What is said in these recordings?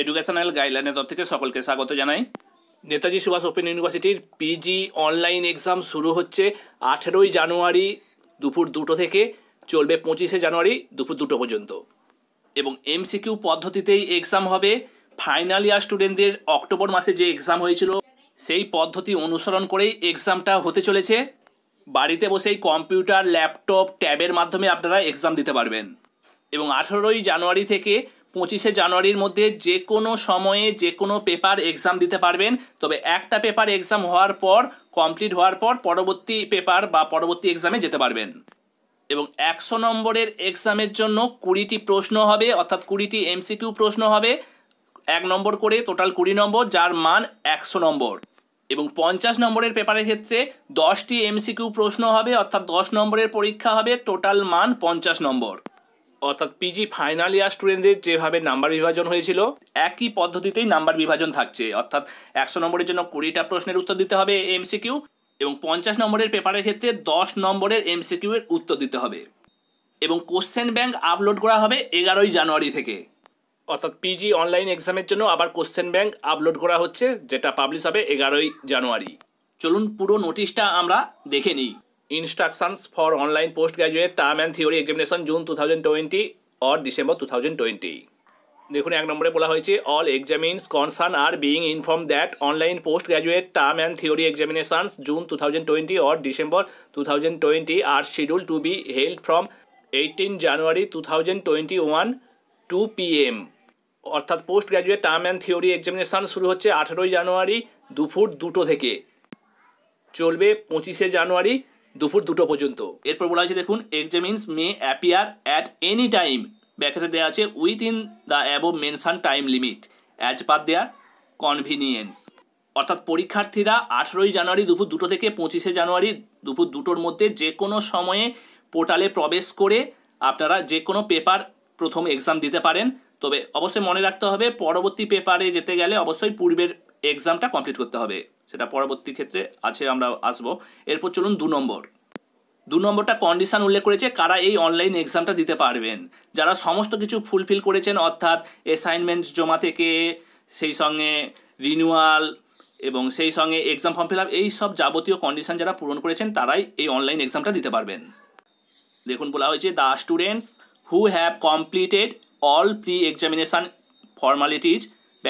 educational গাইডলাইনের তরফ থেকে সকলকে স্বাগত জানাই নেতাজি সুভাষ ওপেন ইউনিভার্সিটির পিজি অনলাইন এক্সাম শুরু হচ্ছে আঠেরোই জানুয়ারি দুপুর দুটো থেকে চলবে পঁচিশে জানুয়ারি দুপুর দুটো পর্যন্ত এবং এমসিকিউ পদ্ধতিতেই এক্সাম হবে ফাইনাল ইয়ার স্টুডেন্টদের অক্টোবর মাসে যে এক্সাম হয়েছিল সেই পদ্ধতি অনুসরণ করেই এক্সামটা হতে চলেছে বাড়িতে বসেই কম্পিউটার ল্যাপটপ ট্যাবের মাধ্যমে আপনারা এক্সাম দিতে পারবেন এবং আঠেরোই জানুয়ারি থেকে পঁচিশে জানুয়ারির মধ্যে যে কোনো সময়ে যে কোনো পেপার এক্সাম দিতে পারবেন তবে একটা পেপার এক্সাম হওয়ার পর কমপ্লিট হওয়ার পর পরবর্তী পেপার বা পরবর্তী এক্সামে যেতে পারবেন এবং একশো নম্বরের এক্সামের জন্য কুড়িটি প্রশ্ন হবে অর্থাৎ কুড়িটি এমসিকিউ প্রশ্ন হবে এক নম্বর করে টোটাল কুড়ি নম্বর যার মান একশো নম্বর এবং পঞ্চাশ নম্বরের পেপারের ক্ষেত্রে দশটি এমসিকিউ প্রশ্ন হবে অর্থাৎ দশ নম্বরের পরীক্ষা হবে টোটাল মান পঞ্চাশ নম্বর অর্থাৎ পিজি ফাইনাল ইয়ার স্টুডেন্টদের যেভাবে নাম্বার বিভাজন হয়েছিল একই পদ্ধতিতেই নাম্বার বিভাজন থাকছে অর্থাৎ একশো নম্বরের জন্য কুড়িটা প্রশ্নের উত্তর দিতে হবে এমসিকিউ এবং পঞ্চাশ নম্বরের পেপারের ক্ষেত্রে দশ নম্বরের এমসিকিউ এর উত্তর দিতে হবে এবং কোশ্চেন ব্যাংক আপলোড করা হবে এগারোই জানুয়ারি থেকে অর্থাৎ পিজি অনলাইন এক্সামের জন্য আবার কোশ্চেন ব্যাংক আপলোড করা হচ্ছে যেটা পাবলিশ হবে এগারোই জানুয়ারি চলুন পুরো নোটিশটা আমরা দেখে নিই for online post graduate term and theory examination June two thousand twenty or December two thousand twenty দেখুন এক নম্বরে বলা হয়েছে all examinees concern are being inform that online post graduate term and theory examinations June two thousand twenty or December two thousand twenty are schedule to be held from eighteen January two thousand twenty one two P M অর্থাৎ post graduate term and theory examination শুরু হচ্ছে আঠেরোই জানুয়ারি দুপুর দুটো থেকে চলবে পঁচিশে জানুয়ারি দুপুর দুটো পর্যন্ত এরপর বলা হয়েছে দেখুন examinees may appear at any time ব্যাখ্যাটা দেওয়া আছে within the above mention time limit as per their convenience অর্থাৎ পরীক্ষার্থীরা আঠেরোই জানুয়ারি দুপুর দুটো থেকে পঁচিশে জানুয়ারি দুপুর দুটোর মধ্যে যে কোনো সময়ে পোর্টালে প্রবেশ করে আপনারা যে কোনো পেপার প্রথম এক্সাম দিতে পারেন তবে অবশ্যই মনে রাখতে হবে পরবর্তী পেপারে যেতে গেলে অবশ্যই পূর্বের এক্সামটা কমপ্লিট করতে হবে সেটা পরবর্তী ক্ষেত্রে আছে আমরা আসবো এরপর চলুন দু নম্বর দু নম্বরটা কন্ডিশান উল্লেখ করেছে কারা এই অনলাইন এক্সামটা দিতে পারবেন যারা সমস্ত কিছু ফুলফিল করেছেন অর্থাৎ অ্যাসাইনমেন্ট জমা থেকে সেই সঙ্গে রিনিউয়াল এবং সেই সঙ্গে এক্সাম ফর্ম ফিল আপ এই সব যাবতীয় কন্ডিশান যারা পূরণ করেছেন তারাই এই অনলাইন এক্সামটা দিতে পারবেন দেখুন বলা হয়েছে the students who have completed all pre examination formalities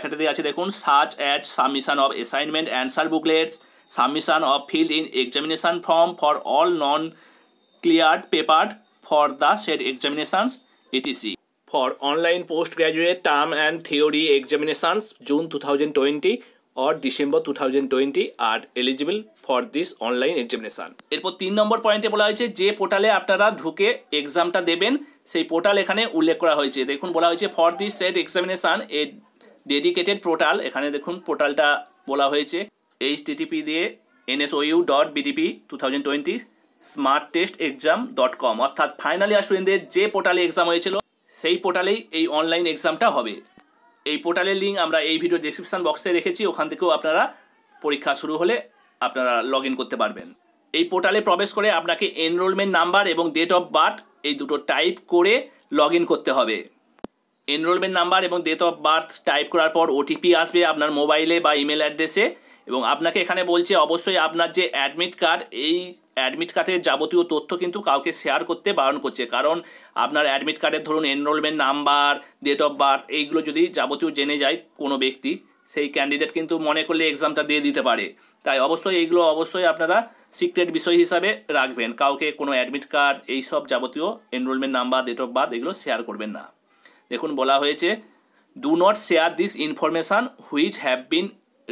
ব্র্যাকেটে আছে দেখুন সার্চ as submission of assignment answer booklets submission of fill in examination form for all non cleared paper for the said examinations ETC for online post graduate term and theory examinations June two thousand twenty or December two thousand twenty are eligible for this online examination এরপর তিন নম্বর পয়েন্টে বলা হয়েছে যে পোর্টালে আপনারা ঢুকে এক্সামটা দেবেন সেই পোর্টাল এখানে উল্লেখ করা হয়েছে দেখুন বলা হয়েছে for this said examination a dedicated portal এখানে দেখুন পোর্টালটা বলা হয়েছে এইচ টিটিপি দিয়ে NSOU dot BDP two thousand twenty smart test exam dot com অর্থাৎ ফাইনাল ইয়ার স্টুডেন্টদের যে পোর্টালে এক্সাম হয়েছিল সেই পোর্টালেই এই অনলাইন এক্সামটা হবে এই পোর্টালের লিঙ্ক আমরা এই ভিডিও ডিসক্রিপশান বক্সে রেখেছি ওখান থেকেও আপনারা পরীক্ষা শুরু হলে আপনারা লগ করতে পারবেন এই পোর্টালে প্রবেশ করে আপনাকে এনরোলমেন্ট নাম্বার এবং ডেট অফ বার্থ এই দুটো টাইপ করে লগ করতে হবে এনরোলমেন্ট নাম্বার এবং ডেট অফ বার্থ টাইপ করার পর ওটিপি আসবে আপনার মোবাইলে বা ইমেল অ্যাড্রেসে এবং আপনাকে এখানে বলছে অবশ্যই আপনার যে অ্যাডমিট কার্ড এই অ্যাডমিট কার্ডের যাবতীয় তথ্য কিন্তু কাউকে শেয়ার করতে বারণ করছে কারণ আপনার অ্যাডমিট কার্ডের ধরুন enrolment number date of birth এইগুলো যদি যাবতীয় জেনে যায় কোনো ব্যক্তি সেই ক্যান্ডিডেট কিন্তু মনে করলে এক্সামটা দিয়ে দিতে পারে তাই অবশ্যই এইগুলো অবশ্যই আপনারা সিক্রেট বিষয় হিসাবে রাখবেন কাউকে কোনো অ্যাডমিট কার্ড এইসব যাবতীয় enrolment number date of birth এগুলো শেয়ার করবেন না দেখুন বলা হয়েছে do not share this information which have been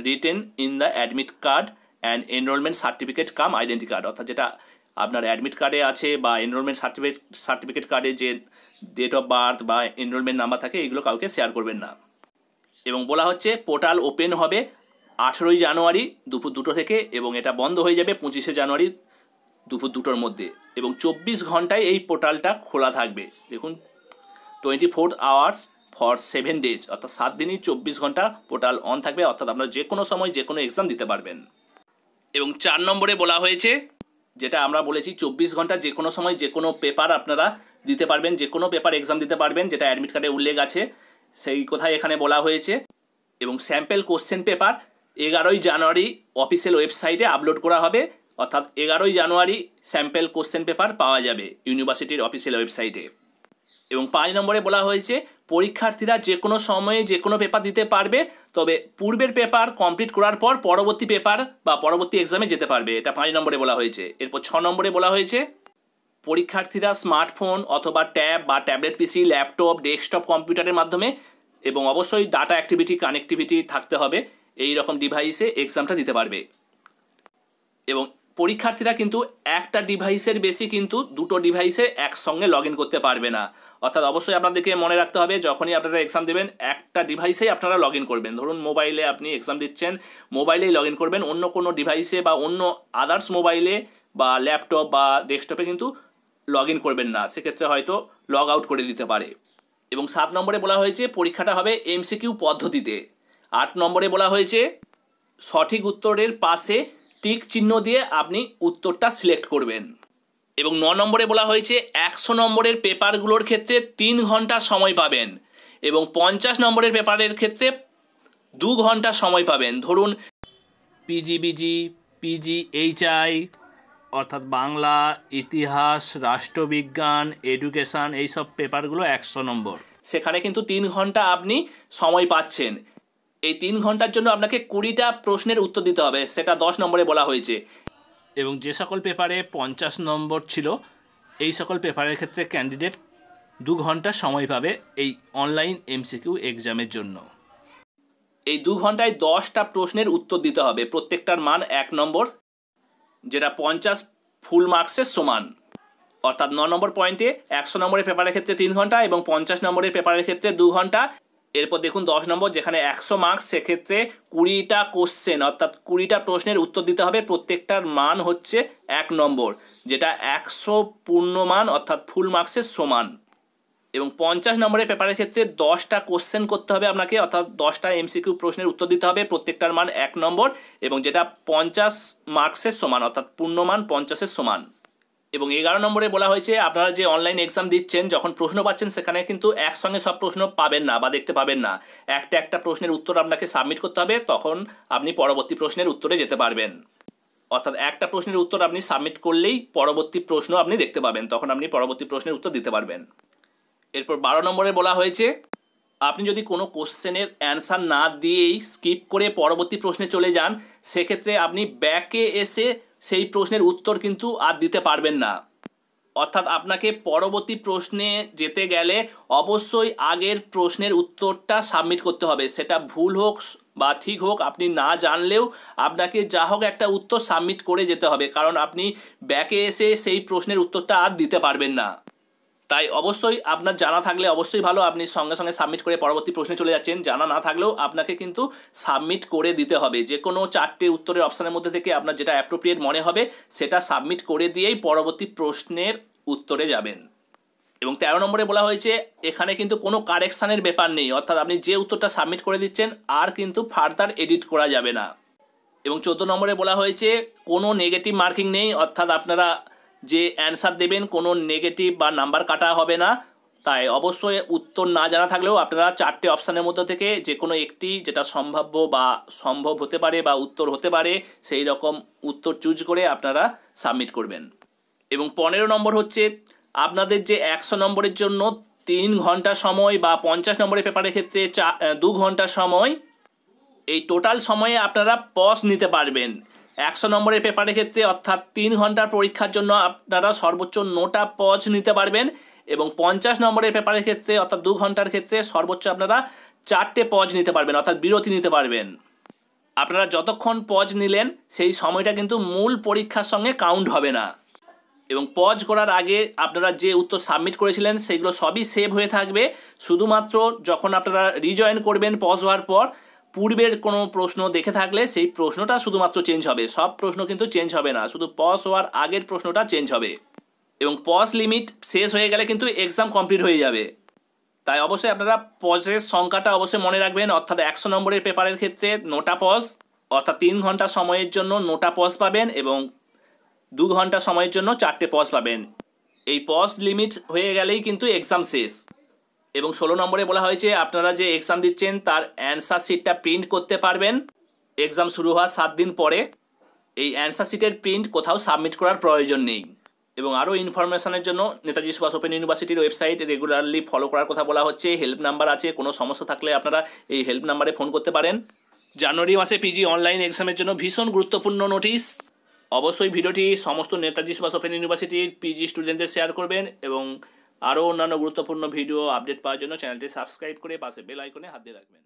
written in the admit card and enrolment certificate cum identity card অর্থাৎ যেটা আপনার অ্যাডমিট কার্ডে আছে বা এনরোলমেন্ট সার্টিফিকেট সার্টিফিকেট কার্ডে যে ডেট অফ বার্থ বা এনরোলমেন্ট নাম্বার থাকে এগুলো কাউকে শেয়ার করবেন না এবং বলা হচ্ছে পোর্টাল ওপেন হবে আঠেরোই জানুয়ারি দুপুর দুটো থেকে এবং এটা বন্ধ হয়ে যাবে পঁচিশে জানুয়ারি দুপুর দুটোর মধ্যে এবং চব্বিশ ঘন্টায় এই পোর্টালটা খোলা থাকবে দেখুন twenty four hours for seven days অর্থাৎ সাত দিনই চব্বিশ ঘন্টা পোর্টাল অন থাকবে অর্থাৎ আপনারা যে কোনো সময় যে কোনো এক্সাম দিতে পারবেন এবং চার নম্বরে বলা হয়েছে যেটা আমরা বলেছি চব্বিশ ঘন্টা যে কোনো সময় যে কোনো পেপার আপনারা দিতে পারবেন যে কোনো পেপার এক্সাম দিতে পারবেন যেটা অ্যাডমিট কার্ডে উল্লেখ আছে সেই কথাই এখানে বলা হয়েছে এবং স্যাম্পেল কোশ্চেন পেপার এগারোই জানুয়ারি অফিসিয়াল ওয়েবসাইটে আপলোড করা হবে অর্থাৎ এগারোই জানুয়ারি স্যাম্পেল কোশ্চেন পেপার পাওয়া যাবে ইউনিভার্সিটির অফিসিয়াল ওয়েবসাইটে এবং পাঁচ নম্বরে বলা হয়েছে পরীক্ষার্থীরা যে কোনো সময়ে যে কোনো পেপার দিতে পারবে তবে পূর্বের পেপার কমপ্লিট করার পর পরবর্তী পেপার বা পরবর্তী এক্সামে যেতে পারবে এটা পাঁচ নম্বরে বলা হয়েছে এরপর ছ নম্বরে বলা হয়েছে পরীক্ষার্থীরা স্মার্টফোন অথবা ট্যাব বা ট্যাবলেট পিসি ল্যাপটপ ডেস্কটপ কম্পিউটারের মাধ্যমে এবং অবশ্যই ডাটা অ্যাক্টিভিটি কানেক্টিভিটি থাকতে হবে এই রকম ডিভাইসে এক্সামটা দিতে পারবে এবং পরীক্ষার্থীরা কিন্তু একটা ডিভাইসের বেশি কিন্তু দুটো ডিভাইসে একসঙ্গে লগ ইন করতে পারবে না অর্থাৎ অবশ্যই আপনাদেরকে মনে রাখতে হবে যখনই আপনারা এক্সাম দেবেন একটা ডিভাইসেই আপনারা লগ ইন করবেন ধরুন মোবাইলে আপনি এক্সাম দিচ্ছেন মোবাইলেই লগ ইন করবেন অন্য কোনো ডিভাইসে বা অন্য আদার্স মোবাইলে বা ল্যাপটপ বা ডেস্কটপে কিন্তু লগ ইন করবেন না সেক্ষেত্রে হয়তো লগ আউট করে দিতে পারে এবং সাত নম্বরে বলা হয়েছে পরীক্ষাটা হবে এমসিকিউ পদ্ধতিতে আট নম্বরে বলা হয়েছে সঠিক উত্তরের পাশে টিক চিহ্ন দিয়ে আপনি উত্তরটা সিলেক্ট করবেন এবং ন নম্বরে বলা হয়েছে একশো নম্বরের পেপারগুলোর ক্ষেত্রে তিন ঘন্টা সময় পাবেন এবং পঞ্চাশ নম্বরের পেপারের ক্ষেত্রে দু ঘন্টা সময় পাবেন ধরুন পিজিবিজি এইচআই অর্থাৎ বাংলা ইতিহাস রাষ্ট্রবিজ্ঞান এডুকেশান এইসব পেপারগুলো একশো নম্বর সেখানে কিন্তু তিন ঘন্টা আপনি সময় পাচ্ছেন এই তিন ঘন্টার জন্য আপনাকে কুড়িটা প্রশ্নের উত্তর দিতে হবে সেটা দশ নম্বরে বলা হয়েছে এবং যে সকল পেপারে পঞ্চাশ নম্বর ছিল এই সকল পেপারের ক্ষেত্রে ক্যান্ডিডেট দু ঘন্টা সময় পাবে এই অনলাইন এমসিকিউ এক্সামের জন্য এই দু ঘন্টায় দশটা প্রশ্নের উত্তর দিতে হবে প্রত্যেকটার মান এক নম্বর যেটা পঞ্চাশ ফুল মার্কসের সমান অর্থাৎ ন নম্বর পয়েন্টে একশো নম্বরের পেপারের ক্ষেত্রে তিন ঘন্টা এবং পঞ্চাশ নম্বরের পেপারের ক্ষেত্রে দু ঘন্টা এরপর দেখুন দশ নম্বর যেখানে একশো মার্কস সেক্ষেত্রে কুড়িটা কোশ্চেন অর্থাৎ কুড়িটা প্রশ্নের উত্তর দিতে হবে প্রত্যেকটার মান হচ্ছে এক নম্বর যেটা একশো পূর্ণমান অর্থাৎ ফুল মার্কসের সমান এবং পঞ্চাশ নম্বরের পেপারের ক্ষেত্রে দশটা কোশ্চেন করতে হবে আপনাকে অর্থাৎ দশটা এমসিকিউ প্রশ্নের উত্তর দিতে হবে প্রত্যেকটার মান এক নম্বর এবং যেটা পঞ্চাশ মার্কসের সমান অর্থাৎ পূর্ণমান পঞ্চাশের সমান এবং এগারো নম্বরে বলা হয়েছে আপনারা যে অনলাইন এক্সাম দিচ্ছেন যখন প্রশ্ন পাচ্ছেন সেখানে কিন্তু একসঙ্গে সব প্রশ্ন পাবেন না বা দেখতে পাবেন না একটা একটা প্রশ্নের উত্তর আপনাকে সাবমিট করতে হবে তখন আপনি পরবর্তী প্রশ্নের উত্তরে যেতে পারবেন অর্থাৎ একটা প্রশ্নের উত্তর আপনি সাবমিট করলেই পরবর্তী প্রশ্ন আপনি দেখতে পাবেন তখন আপনি পরবর্তী প্রশ্নের উত্তর দিতে পারবেন এরপর বারো নম্বরে বলা হয়েছে আপনি যদি কোনো কোশ্চেনের অ্যান্সার না দিয়েই স্কিপ করে পরবর্তী প্রশ্নে চলে যান সেক্ষেত্রে আপনি ব্যাকে এসে সেই প্রশ্নের উত্তর কিন্তু আর দিতে পারবেন না অর্থাৎ আপনাকে পরবর্তী প্রশ্নে যেতে গেলে অবশ্যই আগের প্রশ্নের উত্তরটা সাবমিট করতে হবে সেটা ভুল হোক বা ঠিক হোক আপনি না জানলেও আপনাকে যা হোক একটা উত্তর সাবমিট করে যেতে হবে কারণ আপনি ব্যাকে এসে সেই প্রশ্নের উত্তরটা আর দিতে পারবেন না তাই অবশ্যই আপনার জানা থাকলে অবশ্যই ভালো আপনি সঙ্গে সঙ্গে সাবমিট করে পরবর্তী প্রশ্নে চলে যাচ্ছেন জানা না থাকলেও আপনাকে কিন্তু সাবমিট করে দিতে হবে যে কোনো চারটে উত্তরের অপশানের মধ্যে থেকে আপনার যেটা অ্যাপ্রোপ্রিয়েট মনে হবে সেটা সাবমিট করে দিয়েই পরবর্তী প্রশ্নের উত্তরে যাবেন এবং তেরো নম্বরে বলা হয়েছে এখানে কিন্তু কোনো কারেকশানের ব্যাপার নেই অর্থাৎ আপনি যে উত্তরটা সাবমিট করে দিচ্ছেন আর কিন্তু ফার্দার এডিট করা যাবে না এবং চোদ্দ নম্বরে বলা হয়েছে কোনো নেগেটিভ মার্কিং নেই অর্থাৎ আপনারা যে অ্যান্সার দেবেন কোনো নেগেটিভ বা নাম্বার কাটা হবে না তাই অবশ্যই উত্তর না জানা থাকলেও আপনারা চারটে অপশানের মধ্যে থেকে যে কোনো একটি যেটা সম্ভাব্য বা সম্ভব হতে পারে বা উত্তর হতে পারে সেই রকম উত্তর চুজ করে আপনারা সাবমিট করবেন এবং পনেরো নম্বর হচ্ছে আপনাদের যে একশো নম্বরের জন্য তিন ঘন্টা সময় বা পঞ্চাশ নম্বরের পেপারের ক্ষেত্রে চা দু ঘন্টা সময় এই টোটাল সময়ে আপনারা পজ নিতে পারবেন একশো নম্বরের পেপারের ক্ষেত্রে অর্থাৎ তিন ঘন্টার পরীক্ষার জন্য আপনারা সর্বোচ্চ নটা পজ নিতে পারবেন এবং পঞ্চাশ নম্বরের পেপারের ক্ষেত্রে অর্থাৎ দু ঘন্টার ক্ষেত্রে সর্বোচ্চ আপনারা চারটে পজ নিতে পারবেন অর্থাৎ বিরতি নিতে পারবেন আপনারা যতক্ষণ পজ নিলেন সেই সময়টা কিন্তু মূল পরীক্ষার সঙ্গে কাউন্ট হবে না এবং পজ করার আগে আপনারা যে উত্তর সাবমিট করেছিলেন সেগুলো সবই সেভ হয়ে থাকবে শুধুমাত্র যখন আপনারা রিজয়েন করবেন পজ হওয়ার পর পূর্বের কোনো প্রশ্ন দেখে থাকলে সেই প্রশ্নটা শুধুমাত্র চেঞ্জ হবে সব প্রশ্ন কিন্তু চেঞ্জ হবে না শুধু পস হওয়ার আগের প্রশ্নটা চেঞ্জ হবে এবং পস লিমিট শেষ হয়ে গেলে কিন্তু এক্সাম কমপ্লিট হয়ে যাবে তাই অবশ্যই আপনারা পজের সংখ্যাটা অবশ্যই মনে রাখবেন অর্থাৎ একশো নম্বরের পেপারের ক্ষেত্রে নোটা পজ অর্থাৎ তিন ঘন্টা সময়ের জন্য নোটা পজ পাবেন এবং দু ঘন্টা সময়ের জন্য চারটে পজ পাবেন এই পজ লিমিট হয়ে গেলেই কিন্তু এক্সাম শেষ এবং ষোলো নম্বরে বলা হয়েছে আপনারা যে এক্সাম দিচ্ছেন তার অ্যান্সার শিটটা প্রিন্ট করতে পারবেন এক্সাম শুরু হওয়ার সাত দিন পরে এই অ্যান্সার শিটের প্রিন্ট কোথাও সাবমিট করার প্রয়োজন নেই এবং আরও ইনফরমেশনের জন্য নেতাজি সুভাষ ওপেন ইউনিভার্সিটির ওয়েবসাইট রেগুলারলি ফলো করার কথা বলা হচ্ছে হেল্প নাম্বার আছে কোনো সমস্যা থাকলে আপনারা এই হেল্প নাম্বারে ফোন করতে পারেন জানুয়ারি মাসে পিজি অনলাইন এক্সামের জন্য ভীষণ গুরুত্বপূর্ণ নোটিশ অবশ্যই ভিডিওটি সমস্ত নেতাজি সুভাষ ওপেন ইউনিভার্সিটির পিজি স্টুডেন্টদের শেয়ার করবেন এবং আরও অন্যান্য গুরুত্বপূর্ণ ভিডিও আপডেট পাওয়ার জন্য চ্যানেলটি সাবস্ক্রাইব করে পাশে বেল আইকনে হাত দিয়ে রাখবেন